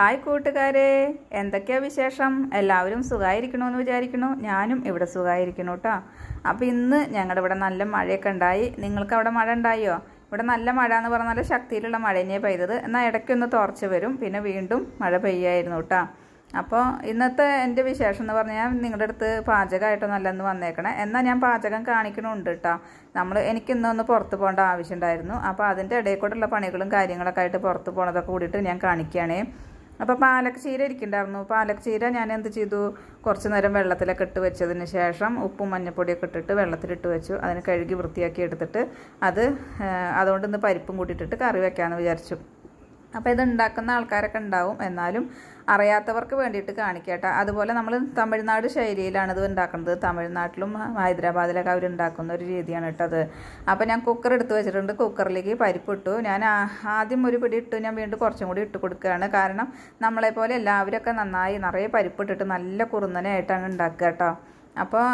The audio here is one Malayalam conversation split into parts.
ഹായ് കൂട്ടുകാരെ എന്തൊക്കെയാ വിശേഷം എല്ലാവരും സുഖമായിരിക്കണമെന്ന് വിചാരിക്കണു ഞാനും ഇവിടെ സുഖമായിരിക്കണു കേട്ടോ അപ്പോൾ ഇന്ന് ഞങ്ങളുടെ ഇവിടെ നല്ല മഴയൊക്കെ ഉണ്ടായി നിങ്ങൾക്ക് അവിടെ മഴ ഉണ്ടായോ ഇവിടെ നല്ല മഴ എന്ന് പറഞ്ഞാൽ നല്ല ശക്തിയിലുള്ള മഴ തന്നെയാണ് പെയ്തത് എന്നാൽ ഇടയ്ക്കൊന്ന് തുറച്ച് വരും പിന്നെ വീണ്ടും മഴ പെയ്യായിരുന്നു കേട്ടോ അപ്പോൾ ഇന്നത്തെ എൻ്റെ വിശേഷം എന്ന് പറഞ്ഞാൽ നിങ്ങളുടെ അടുത്ത് പാചകമായിട്ടോ അല്ലെന്ന് വന്നേക്കണേ എന്നാൽ ഞാൻ പാചകം കാണിക്കണമുണ്ട് കേട്ടോ നമ്മൾ എനിക്ക് പുറത്ത് പോകേണ്ട ആവശ്യമുണ്ടായിരുന്നു അപ്പോൾ അതിൻ്റെ ഇടയിൽ കൂടെയുള്ള പണികളും കാര്യങ്ങളൊക്കെ ആയിട്ട് പുറത്ത് പോകണതൊക്കെ കൂടിയിട്ട് ഞാൻ കാണിക്കുകയാണേ അപ്പോൾ പാലക്ക് ചീര ഇരിക്കുന്നുണ്ടായിരുന്നു പാലക്ക് ചീര ഞാൻ എന്ത് ചെയ്തു കുറച്ച് നേരം വെള്ളത്തിലൊക്കെ ഇട്ട് വെച്ചതിന് ശേഷം ഉപ്പും മഞ്ഞപ്പൊടിയൊക്കെ ഇട്ടിട്ട് വെള്ളത്തിലിട്ട് വെച്ചു അതിന് കഴുകി വൃത്തിയാക്കി എടുത്തിട്ട് അത് അതുകൊണ്ട് ഇന്ന് പരിപ്പും കൂട്ടിയിട്ടിട്ട് കറി വെക്കാമെന്ന് വിചാരിച്ചു അപ്പോൾ ഇത് ഉണ്ടാക്കുന്ന ആൾക്കാരൊക്കെ ഉണ്ടാവും എന്നാലും അറിയാത്തവർക്ക് വേണ്ടിയിട്ട് കാണിക്കട്ടെ അതുപോലെ നമ്മൾ തമിഴ്നാട് ശൈലിയിലാണ് ഇത് ഉണ്ടാക്കുന്നത് തമിഴ്നാട്ടിലും ഹൈദരാബാദിലൊക്കെ അവർ ഉണ്ടാക്കുന്ന ഒരു രീതിയാണ് ഇട്ടത് അപ്പോൾ ഞാൻ കുക്കർ എടുത്ത് വെച്ചിട്ടുണ്ട് കുക്കറിലേക്ക് പരിപ്പ് ഇട്ടു ഞാൻ ആദ്യം ഒരു പിടി ഇട്ടു ഞാൻ വീണ്ടും കുറച്ചും കൂടി ഇട്ട് കൊടുക്കുകയാണ് കാരണം നമ്മളെപ്പോലെ എല്ലാവരൊക്കെ നന്നായി നിറയെ പരിപ്പ് ഇട്ടിട്ട് നല്ല കുറുന്നനായിട്ടാണ് ഉണ്ടാക്കുക കേട്ടോ അപ്പോൾ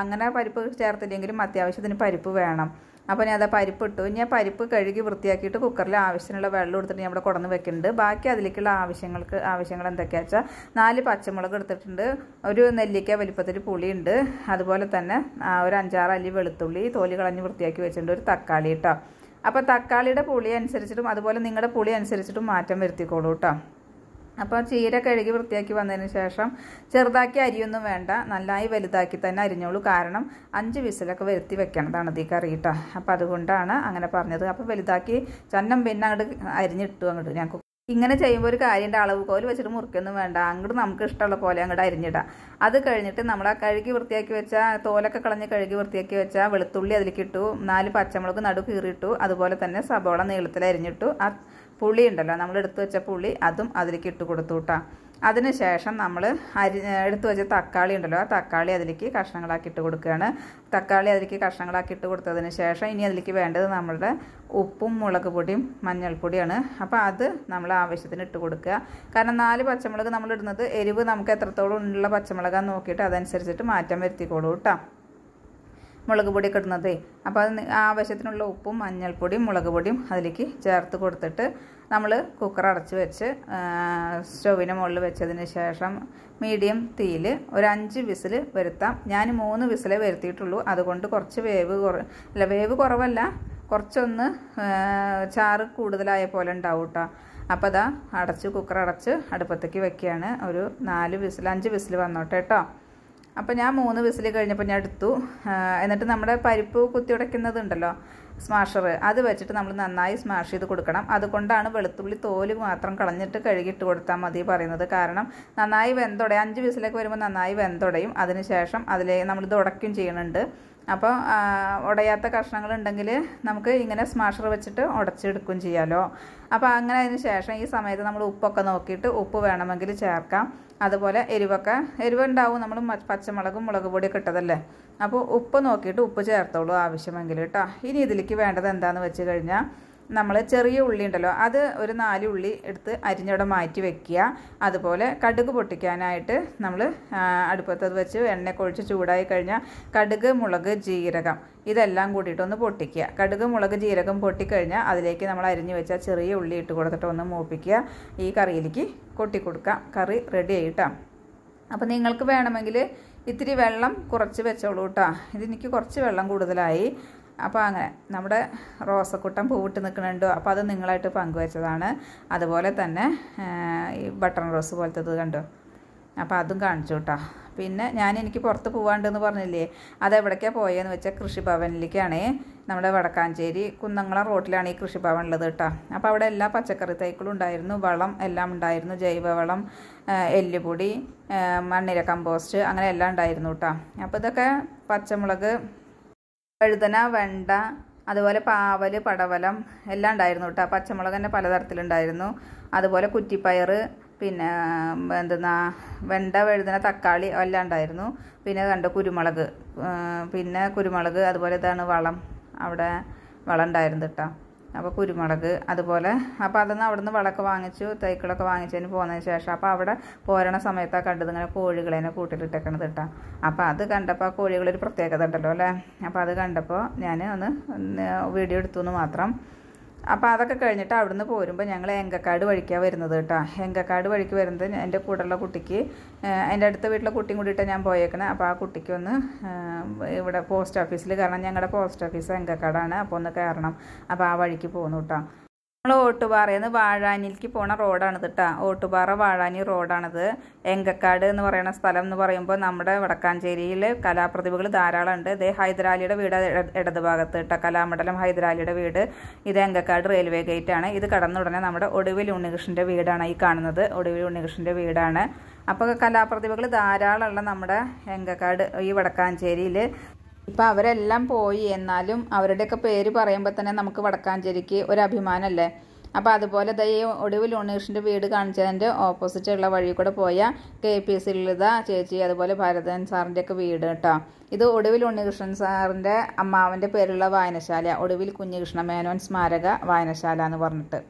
അങ്ങനെ പരിപ്പ് ചേർത്തില്ലെങ്കിലും അത്യാവശ്യത്തിന് പരിപ്പ് വേണം അപ്പോൾ ഞാൻ അതാ പരിപ്പ് ഇട്ടു ഇനി ആ പരിപ്പ് കഴുകി വൃത്തിയാക്കിയിട്ട് കുക്കറിൽ ആവശ്യത്തിനുള്ള വെള്ളം എടുത്തിട്ട് ഞാൻ ഇവിടെ കുടന്ന് വെക്കുന്നുണ്ട് ബാക്കി അതിലേക്കുള്ള ആവശ്യങ്ങൾക്ക് ആവശ്യങ്ങൾ എന്തൊക്കെയാ വെച്ചാൽ നാല് പച്ചമുളക് എടുത്തിട്ടുണ്ട് ഒരു നെല്ലിക്ക വലിപ്പത്തിൽ പുളിയുണ്ട് അതുപോലെ തന്നെ ഒരു അഞ്ചാറ് അല്ലി വെളുത്തുള്ളി തോലി കളഞ്ഞ് വൃത്തിയാക്കി വെച്ചിട്ടുണ്ട് ഒരു തക്കാളി കേട്ടോ അപ്പോൾ തക്കാളിയുടെ പുളി അനുസരിച്ചിട്ടും അതുപോലെ നിങ്ങളുടെ പുളി അനുസരിച്ചിട്ടും മാറ്റം വരുത്തിക്കോളൂ കേട്ടോ അപ്പോൾ ചീര കഴുകി വൃത്തിയാക്കി വന്നതിന് ശേഷം ചെറുതാക്കി അരിയൊന്നും വേണ്ട നന്നായി വലുതാക്കി തന്നെ അരിഞ്ഞോളൂ കാരണം അഞ്ച് വിസിലൊക്കെ വരുത്തി വെക്കേണ്ടതാണ് ഈ കറി കേട്ടോ അപ്പോൾ അതുകൊണ്ടാണ് അങ്ങനെ പറഞ്ഞത് അപ്പോൾ വലുതാക്കി ചന്നം പിന്നെ അങ്ങോട്ട് അരിഞ്ഞിട്ടു അങ്ങോട്ട് ഞാൻ ഇങ്ങനെ ചെയ്യുമ്പോൾ ഒരു കാര്യൻ്റെ അളവ് കോല് വെച്ചിട്ട് മുറിക്കൊന്നും വേണ്ട അങ്ങോട്ട് നമുക്ക് ഇഷ്ടമുള്ള പോലെ അങ്ങോട്ട് അരിഞ്ഞിടാം അത് കഴിഞ്ഞിട്ട് നമ്മൾ ആ കഴുകി വൃത്തിയാക്കി വെച്ച തോലൊക്കെ കളഞ്ഞ് കഴുകി വൃത്തിയാക്കി വെച്ച വെളുത്തുള്ളി അതിലേക്ക് ഇട്ടു നാല് പച്ചമുളക് നടു കീറിയിട്ടു അതുപോലെ തന്നെ സബോള നീളത്തിൽ അരിഞ്ഞിട്ടു ആ പുളി ഉണ്ടല്ലോ നമ്മൾ എടുത്തു വെച്ച പുളി അതും അതിലേക്ക് ഇട്ട് കൊടുത്തു കേട്ടോ അതിനുശേഷം നമ്മൾ അരി എടുത്തു വെച്ച തക്കാളി ഉണ്ടല്ലോ ആ തക്കാളി അതിലേക്ക് കഷ്ണങ്ങളാക്കി ഇട്ട് കൊടുക്കുകയാണ് തക്കാളി അതിലേക്ക് കഷ്ണങ്ങളാക്കി ഇട്ട് കൊടുത്തതിന് ശേഷം ഇനി അതിലേക്ക് വേണ്ടത് നമ്മളുടെ ഉപ്പും മുളക് പൊടിയും മഞ്ഞൾപ്പൊടിയാണ് അപ്പോൾ അത് നമ്മൾ ആവശ്യത്തിന് ഇട്ട് കൊടുക്കുക കാരണം നാല് പച്ചമുളക് നമ്മൾ ഇടുന്നത് എരിവ് നമുക്ക് എത്രത്തോളം ഉള്ള പച്ചമുളകാന്ന് നോക്കിയിട്ട് അതനുസരിച്ചിട്ട് മാറ്റം വരുത്തിക്കോളൂ കേട്ടോ മുളക് പൊടിയൊക്കെ ഇടുന്നത് അപ്പോൾ അത് ആവശ്യത്തിനുള്ള ഉപ്പും മഞ്ഞൾപ്പൊടിയും മുളക് പൊടിയും അതിലേക്ക് ചേർത്ത് കൊടുത്തിട്ട് നമ്മൾ കുക്കർ അടച്ച് വെച്ച് സ്റ്റൗവിന് മുകളിൽ വെച്ചതിന് ശേഷം മീഡിയം തീയിൽ ഒരു അഞ്ച് വിസിൽ വരുത്താം ഞാൻ മൂന്ന് വിസിലേ വരുത്തിയിട്ടുള്ളൂ അതുകൊണ്ട് കുറച്ച് വേവ് കുറ അല്ല വേവ് കുറവല്ല കുറച്ചൊന്ന് ചാറ് കൂടുതലായ പോലെ ഉണ്ടാവും കേട്ടോ അപ്പോൾ അതാ അടച്ച് കുക്കർ അടച്ച് അടുപ്പത്തേക്ക് വെക്കുകയാണ് ഒരു നാല് വിസിൽ അഞ്ച് വിസിൽ വന്നോട്ടെ കേട്ടോ അപ്പോൾ ഞാൻ മൂന്ന് വിസിൽ കഴിഞ്ഞപ്പോൾ ഞാൻ എടുത്തു എന്നിട്ട് നമ്മുടെ പരിപ്പ് കുത്തി ഉടയ്ക്കുന്നതുണ്ടല്ലോ സ്മാഷർ അത് വെച്ചിട്ട് നമ്മൾ നന്നായി സ്മാഷ് ചെയ്ത് കൊടുക്കണം അതുകൊണ്ടാണ് വെളുത്തുള്ളി തോല് മാത്രം കളഞ്ഞിട്ട് കഴുകിയിട്ട് കൊടുത്താൽ മതി പറയുന്നത് കാരണം നന്നായി വെന്തുടയും അഞ്ച് വിസിലൊക്കെ വരുമ്പോൾ നന്നായി വെന്തുടയും അതിനുശേഷം അതിലേ നമ്മൾ ഇത് ഉടയ്ക്കും ചെയ്യുന്നുണ്ട് അപ്പോൾ ഉടയാത്ത കഷ്ണങ്ങൾ ഉണ്ടെങ്കിൽ നമുക്ക് ഇങ്ങനെ സ്മാഷർ വെച്ചിട്ട് ഉടച്ചെടുക്കുകയും ചെയ്യാമല്ലോ അപ്പോൾ അങ്ങനെ അതിന് ശേഷം ഈ സമയത്ത് നമ്മൾ ഉപ്പൊക്കെ നോക്കിയിട്ട് ഉപ്പ് വേണമെങ്കിൽ ചേർക്കാം അതുപോലെ എരിവൊക്കെ എരിവുണ്ടാവും നമ്മൾ പച്ചമുളകും മുളക് പൊടിയൊക്കെ ഇട്ടതല്ലേ അപ്പോൾ ഉപ്പ് നോക്കിയിട്ട് ഉപ്പ് ചേർത്തോളൂ ആവശ്യമെങ്കിൽ കേട്ടോ ഇനി ഇതിലേക്ക് വേണ്ടത് എന്താണെന്ന് വെച്ച് കഴിഞ്ഞാൽ നമ്മൾ ചെറിയ ഉള്ളി ഉണ്ടല്ലോ അത് ഒരു നാല് ഉള്ളി എടുത്ത് അരിഞ്ഞവിടെ മാറ്റി വെക്കുക അതുപോലെ കടുക് പൊട്ടിക്കാനായിട്ട് നമ്മൾ അടുപ്പത്തത് വെച്ച് എണ്ണ കൊഴിച്ച് ചൂടായി കഴിഞ്ഞാൽ കടുക് മുളക് ജീരകം ഇതെല്ലാം കൂട്ടിയിട്ടൊന്ന് ഒന്ന് പൊട്ടിക്കുക കടുക് മുളക് ജീരകം പൊട്ടിക്കഴിഞ്ഞാൽ അതിലേക്ക് നമ്മൾ അരിഞ്ഞു വെച്ച ചെറിയ ഉള്ളി ഇട്ട് കൊടുത്തിട്ട് ഒന്ന് മൂപ്പിക്കുക ഈ കറിയിലേക്ക് കൊട്ടി കൊടുക്കാം കറി റെഡി ആയിട്ടാണ് അപ്പോൾ നിങ്ങൾക്ക് വേണമെങ്കിൽ ഇത്തിരി വെള്ളം കുറച്ച് വെച്ചോളൂ കേട്ടോ ഇതെനിക്ക് കുറച്ച് വെള്ളം കൂടുതലായി അപ്പോൾ അങ്ങനെ നമ്മുടെ റോസക്കുട്ടം പൂവിട്ട് നിൽക്കുന്നുണ്ട് അപ്പോൾ അത് നിങ്ങളായിട്ട് പങ്കുവച്ചതാണ് അതുപോലെ തന്നെ ഈ ബട്ടൺ റോസ് പോലത്തത് കണ്ടു അപ്പോൾ അതും കാണിച്ചു കേട്ടോ പിന്നെ ഞാൻ എനിക്ക് പുറത്ത് പോകാണ്ടെന്ന് പറഞ്ഞില്ലേ അത് എവിടേക്കാണ് പോയതെന്ന് വെച്ചാൽ കൃഷിഭവനിലേക്കാണ് നമ്മുടെ വടക്കാഞ്ചേരി കുന്നംകുളം റോട്ടിലാണ് ഈ കൃഷിഭവൻ ഉള്ളത് കേട്ടോ അപ്പോൾ അവിടെ എല്ലാ പച്ചക്കറി തൈക്കളും ഉണ്ടായിരുന്നു വളം എല്ലാം ഉണ്ടായിരുന്നു ജൈവവളം എല്ലുപൊടി മണ്ണിര കമ്പോസ്റ്റ് അങ്ങനെ എല്ലാം ഉണ്ടായിരുന്നു കേട്ടോ അപ്പോൾ ഇതൊക്കെ പച്ചമുളക് വഴുതന വെണ്ട അതുപോലെ പാവൽ പടവലം എല്ലാം ഉണ്ടായിരുന്നു കേട്ടോ പച്ചമുളക് തന്നെ പലതരത്തിലുണ്ടായിരുന്നു അതുപോലെ കുറ്റിപ്പയർ പിന്നെ എന്തെന്നാ വെണ്ട വഴുതന തക്കാളി എല്ലാം ഉണ്ടായിരുന്നു പിന്നെ കണ്ടു കുരുമുളക് പിന്നെ കുരുമുളക് അതുപോലെ ഇതാണ് വളം അവിടെ വളം ഉണ്ടായിരുന്നു കേട്ടോ അപ്പോൾ കുരുമുളക് അതുപോലെ അപ്പോൾ അതൊന്ന് അവിടെ നിന്ന് വിളക്ക് വാങ്ങിച്ചു തൈക്കളൊക്കെ വാങ്ങിച്ചതിന് പോകുന്നതിന് ശേഷം അപ്പോൾ അവിടെ പോരണ സമയത്താണ് കണ്ടത് ഇങ്ങനെ കോഴികളെന്നെ കൂട്ടിലിട്ടേക്കണത് കേട്ടോ അപ്പോൾ അത് കണ്ടപ്പോൾ ആ കോഴികളൊരു പ്രത്യേകത ഉണ്ടല്ലോ അല്ലേ അപ്പോൾ അത് കണ്ടപ്പോൾ ഞാൻ ഒന്ന് വീഡിയോ എടുത്തു എന്ന് മാത്രം അപ്പോൾ അതൊക്കെ കഴിഞ്ഞിട്ട് അവിടുന്ന് പോരുമ്പോൾ ഞങ്ങൾ എങ്കക്കാട് വഴിക്കാണ് വരുന്നത് കേട്ടോ എങ്കക്കാട് വഴിക്ക് വരുന്നത് എൻ്റെ കൂടെയുള്ള കുട്ടിക്ക് എൻ്റെ അടുത്ത വീട്ടിലെ കുട്ടിയും കൂടിയിട്ടാണ് ഞാൻ പോയേക്കണേ അപ്പോൾ ആ കുട്ടിക്ക് ഒന്ന് ഇവിടെ പോസ്റ്റ് ഓഫീസിൽ കാരണം ഞങ്ങളുടെ പോസ്റ്റ് ഓഫീസ് എങ്കക്കാടാണ് അപ്പോൾ ഒന്ന് കയറണം അപ്പോൾ ആ വഴിക്ക് പോകുന്നു കേട്ടോ നമ്മൾ ഓട്ടുപാറയിൽ നിന്ന് വാഴാനിലേക്ക് പോണ റോഡാണിത് കേട്ടോ ഓട്ടുപാറ വാഴാനി റോഡാണിത് എങ്കക്കാട് എന്ന് പറയുന്ന സ്ഥലം എന്ന് പറയുമ്പോൾ നമ്മുടെ വടക്കാഞ്ചേരിയിൽ കലാപ്രതിഭകൾ ധാരാളം ഉണ്ട് ഇത് ഹൈദരാലിയുടെ വീട് ഇടത് ഭാഗത്ത് കേട്ടോ കലാമണ്ഡലം ഹൈദരാലിയുടെ വീട് ഇത് എങ്കക്കാട് റെയിൽവേ ഗേറ്റ് ആണ് ഇത് കടന്ന ഉടനെ നമ്മുടെ ഒടുവിൽ ഉണ്ണികൃഷ്ണൻ്റെ വീടാണ് ഈ കാണുന്നത് ഒടുവിൽ ഉണ്ണികൃഷ്ണൻ്റെ വീടാണ് അപ്പോൾ കലാപ്രതിഭകൾ ധാരാളമുള്ള നമ്മുടെ എങ്കക്കാട് ഈ വടക്കാഞ്ചേരിയിൽ ഇപ്പം അവരെല്ലാം പോയി എന്നാലും അവരുടെയൊക്കെ പേര് പറയുമ്പോൾ തന്നെ നമുക്ക് വടക്കാഞ്ചേരിക്ക് ഒരു അഭിമാനമല്ലേ അപ്പോൾ അതുപോലെ ദയ ഒടുവിൽ ഉണ്ണീഷിൻ്റെ വീട് കാണിച്ചതിൻ്റെ ഓപ്പോസിറ്റുള്ള വഴി കൂടെ പോയ കെ പി ലളിത ചേച്ചി അതുപോലെ ഭരതൻ സാറിൻ്റെ ഒക്കെ വീട് കേട്ടോ ഇത് ഒടുവിൽ ഉണ്ണികൃഷ്ണൻ സാറിൻ്റെ അമ്മാവൻ്റെ പേരുള്ള വായനശാല ഒടുവിൽ കുഞ്ഞികൃഷ്ണ മേനോൻ സ്മാരക വായനശാല എന്ന് പറഞ്ഞിട്ട്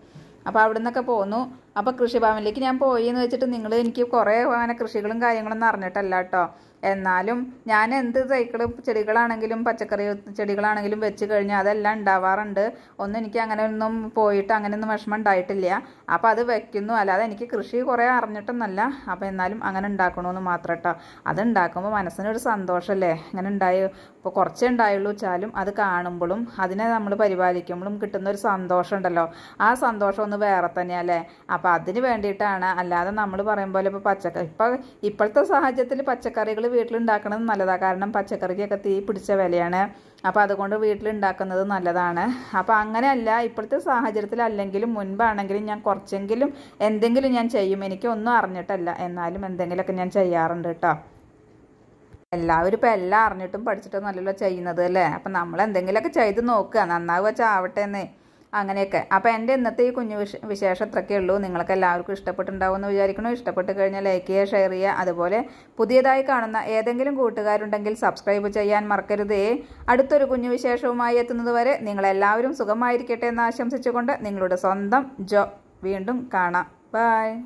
അപ്പോൾ അവിടെ നിന്നൊക്കെ പോന്നു അപ്പോൾ കൃഷിഭവനിലേക്ക് ഞാൻ പോയി എന്ന് വെച്ചിട്ട് നിങ്ങൾ എനിക്ക് കുറേ അങ്ങനെ കൃഷികളും കാര്യങ്ങളൊന്നും അറിഞ്ഞിട്ടല്ല കേട്ടോ എന്നാലും ഞാൻ എന്ത് തൈകൾ ചെടികളാണെങ്കിലും പച്ചക്കറി ചെടികളാണെങ്കിലും വെച്ച് കഴിഞ്ഞാൽ അതെല്ലാം ഉണ്ടാവാറുണ്ട് ഒന്നും എനിക്ക് അങ്ങനെ ഒന്നും പോയിട്ട് അങ്ങനെയൊന്നും വിഷമം ഉണ്ടായിട്ടില്ല അപ്പോൾ അത് വെക്കുന്നു അല്ലാതെ എനിക്ക് കൃഷി കുറേ അറിഞ്ഞിട്ടൊന്നല്ല അപ്പോൾ എന്നാലും അങ്ങനെ ഉണ്ടാക്കണമെന്ന് മാത്രം കേട്ടോ അത് ഉണ്ടാക്കുമ്പോൾ മനസ്സിനൊരു സന്തോഷമല്ലേ അങ്ങനെ ഉണ്ടായി ഇപ്പോൾ കുറച്ചേ ഉണ്ടായുള്ളൂ വെച്ചാലും അത് കാണുമ്പോഴും അതിനെ നമ്മൾ പരിപാലിക്കുമ്പോഴും കിട്ടുന്ന ഒരു സന്തോഷം ഉണ്ടല്ലോ ആ സന്തോഷം ഒന്ന് വേറെ തന്നെയല്ലേ അപ്പോൾ അതിന് വേണ്ടിയിട്ടാണ് അല്ലാതെ നമ്മൾ പറയും പോലെ ഇപ്പോൾ പച്ചക്കറി ഇപ്പോൾ ഇപ്പോഴത്തെ സാഹചര്യത്തിൽ പച്ചക്കറികൾ വീട്ടിലുണ്ടാക്കുന്നത് നല്ലതാണ് കാരണം പച്ചക്കറിക്കൊക്കെ തീ പിടിച്ച വിലയാണ് അപ്പോൾ അതുകൊണ്ട് വീട്ടിലുണ്ടാക്കുന്നത് നല്ലതാണ് അപ്പോൾ അങ്ങനെയല്ല ഇപ്പോഴത്തെ സാഹചര്യത്തിൽ അല്ലെങ്കിലും മുൻപാണെങ്കിലും ഞാൻ കുറച്ചെങ്കിലും എന്തെങ്കിലും ഞാൻ ചെയ്യും എനിക്കൊന്നും അറിഞ്ഞിട്ടല്ല എന്നാലും എന്തെങ്കിലുമൊക്കെ ഞാൻ ചെയ്യാറുണ്ട് കേട്ടോ എല്ലാവരും ഇപ്പോൾ എല്ലാം അറിഞ്ഞിട്ടും പഠിച്ചിട്ടും നല്ലല്ലോ ചെയ്യുന്നത് അല്ലേ അപ്പം നമ്മൾ എന്തെങ്കിലുമൊക്കെ ചെയ്ത് നോക്കുക നന്നാവുക വെച്ചാൽ ആവട്ടെ എന്നേ അങ്ങനെയൊക്കെ അപ്പോൾ എൻ്റെ ഇന്നത്തെ ഈ കുഞ്ഞു വിശ വിശേഷം അത്രയ്ക്കേ ഉള്ളൂ നിങ്ങൾക്ക് എല്ലാവർക്കും ഇഷ്ടപ്പെട്ടുണ്ടാവുമെന്ന് വിചാരിക്കണോ ഇഷ്ടപ്പെട്ട് കഴിഞ്ഞാൽ ലൈക്ക് ചെയ്യുക ഷെയർ ചെയ്യുക അതുപോലെ പുതിയതായി കാണുന്ന ഏതെങ്കിലും കൂട്ടുകാരുണ്ടെങ്കിൽ സബ്സ്ക്രൈബ് ചെയ്യാൻ മറക്കരുതേ അടുത്തൊരു കുഞ്ഞു വിശേഷവുമായി എത്തുന്നതുവരെ നിങ്ങളെല്ലാവരും സുഖമായിരിക്കട്ടെ എന്ന് ആശംസിച്ചുകൊണ്ട് നിങ്ങളുടെ സ്വന്തം ജോ വീണ്ടും കാണാം ബായ്